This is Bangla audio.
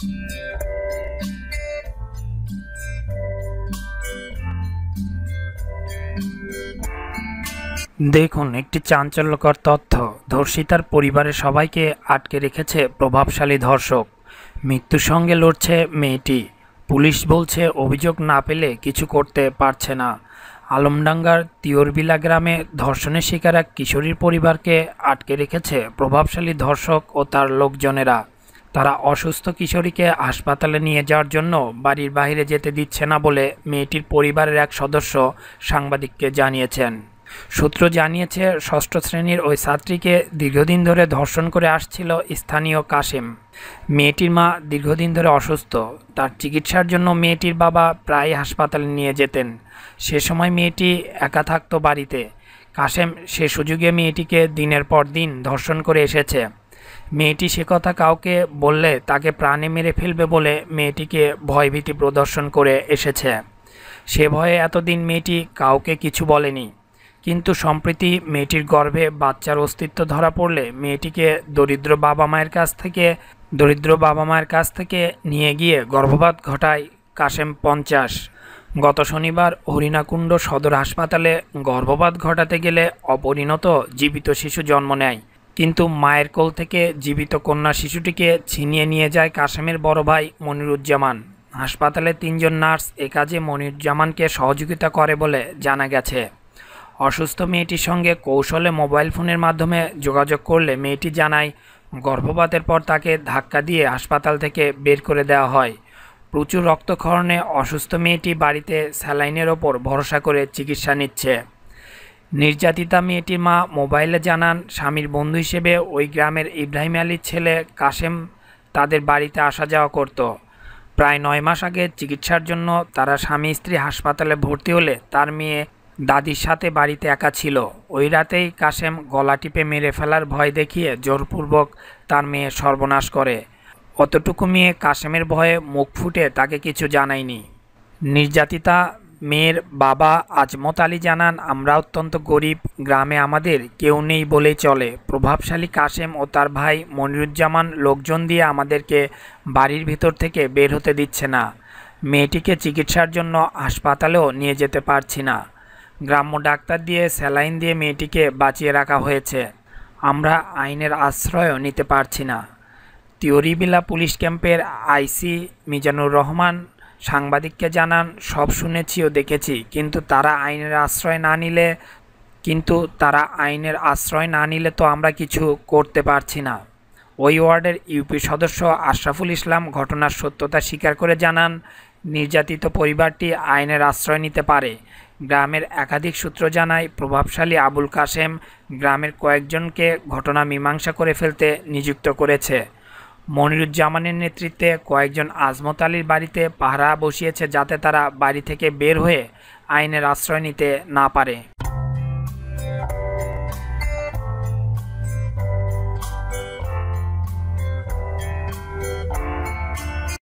দেখুন একটি চাঞ্চল্যকর তথ্য ধর্ষিতার পরিবারের সবাইকে আটকে রেখেছে প্রভাবশালী ধর্ষক মৃত্যুর সঙ্গে লড়ছে মেয়েটি পুলিশ বলছে অভিযোগ না পেলে কিছু করতে পারছে না আলমডাঙ্গার তিয়রবিলা গ্রামে ধর্ষণের শিকার এক কিশোরীর পরিবারকে আটকে রেখেছে প্রভাবশালী ধর্ষক ও তার লোকজনেরা তারা অসুস্থ কিশোরীকে হাসপাতালে নিয়ে যাওয়ার জন্য বাড়ির বাইরে যেতে দিচ্ছে না বলে মেয়েটির পরিবারের এক সদস্য সাংবাদিককে জানিয়েছেন সূত্র জানিয়েছে ষষ্ঠ শ্রেণীর ওই ছাত্রীকে দীর্ঘদিন ধরে ধর্ষণ করে আসছিল স্থানীয় কাশেম মেয়েটির মা দীর্ঘদিন ধরে অসুস্থ তার চিকিৎসার জন্য মেয়েটির বাবা প্রায় হাসপাতালে নিয়ে যেতেন সে সময় মেয়েটি একা থাকত বাড়িতে কাশেম সে সুযোগে মেয়েটিকে দিনের পর দিন ধর্ষণ করে এসেছে মেয়েটি সে কথা কাউকে বললে তাকে প্রাণে মেরে ফেলবে বলে মেয়েটিকে ভয়ভীতি প্রদর্শন করে এসেছে সে ভয়ে এতদিন মেয়েটি কাউকে কিছু বলেনি কিন্তু সম্প্রতি মেয়েটির গর্ভে বাচ্চার অস্তিত্ব ধরা পড়লে মেয়েটিকে দরিদ্র বাবা মায়ের কাছ থেকে দরিদ্র বাবা মায়ের কাছ থেকে নিয়ে গিয়ে গর্ভপাত ঘটায় কাশেম পঞ্চাশ গত শনিবার হরিণাকুণ্ড সদর হাসপাতালে গর্ভপাত ঘটাতে গেলে অপরিণত জীবিত শিশু জন্ম নেয় কিন্তু মায়ের কোল থেকে জীবিত কন্যা শিশুটিকে ছিনিয়ে নিয়ে যায় কাশেমের বড় ভাই মনিরুজ্জামান হাসপাতালে তিনজন নার্স এ কাজে মনিরুজ্জামানকে সহযোগিতা করে বলে জানা গেছে অসুস্থ মেয়েটির সঙ্গে কৌশলে মোবাইল ফোনের মাধ্যমে যোগাযোগ করলে মেয়েটি জানায় গর্ভপাতের পর তাকে ধাক্কা দিয়ে হাসপাতাল থেকে বের করে দেওয়া হয় প্রচুর রক্তক্ষরণে অসুস্থ মেয়েটি বাড়িতে স্যালাইনের ওপর ভরসা করে চিকিৎসা নিচ্ছে নির্যাতিতা মেয়েটির মা মোবাইলে জানান স্বামীর বন্ধু হিসেবে ওই গ্রামের ইব্রাহিম আলীর ছেলে কাশেম তাদের বাড়িতে আসা যাওয়া করত প্রায় নয় মাস আগে চিকিৎসার জন্য তারা স্বামী স্ত্রী হাসপাতালে ভর্তি হলে তার মেয়ে দাদির সাথে বাড়িতে একা ছিল ওই রাতেই কাশেম গলা টিপে মেরে ফেলার ভয় দেখিয়ে জোরপূর্বক তার মেয়ে সর্বনাশ করে অতটুকু মেয়ে কাশেমের ভয়ে মুখ ফুটে তাকে কিছু জানায়নি নির্যাতিতা মেয়ের বাবা আজমত আলী জানান আমরা অত্যন্ত গরিব গ্রামে আমাদের কেউ নেই বলেই চলে প্রভাবশালী কাশেম ও তার ভাই মনিরুজ্জামান লোকজন দিয়ে আমাদেরকে বাড়ির ভিতর থেকে বের হতে দিচ্ছে না মেয়েটিকে চিকিৎসার জন্য হাসপাতালেও নিয়ে যেতে পারছি না গ্রাম্য ডাক্তার দিয়ে স্যালাইন দিয়ে মেয়েটিকে বাঁচিয়ে রাখা হয়েছে আমরা আইনের আশ্রয়ও নিতে পারছি না তিওরিবিলা পুলিশ ক্যাম্পের আইসি মিজানুর রহমান সাংবাদিককে জানান সব শুনেছি ও দেখেছি কিন্তু তারা আইনের আশ্রয় না নিলে কিন্তু তারা আইনের আশ্রয় না নিলে তো আমরা কিছু করতে পারছি না ওই ওয়ার্ডের ইউপি সদস্য আশরাফুল ইসলাম ঘটনার সত্যতা স্বীকার করে জানান নির্যাতিত পরিবারটি আইনের আশ্রয় নিতে পারে গ্রামের একাধিক সূত্র জানায় প্রভাবশালী আবুল কাশেম গ্রামের কয়েকজনকে ঘটনা মীমাংসা করে ফেলতে নিযুক্ত করেছে মনিরুজ্জামানের নেতৃত্বে কয়েকজন আজমত আলীর বাড়িতে পাহারা বসিয়েছে যাতে তারা বাড়ি থেকে বের হয়ে আইনের আশ্রয় নিতে না পারে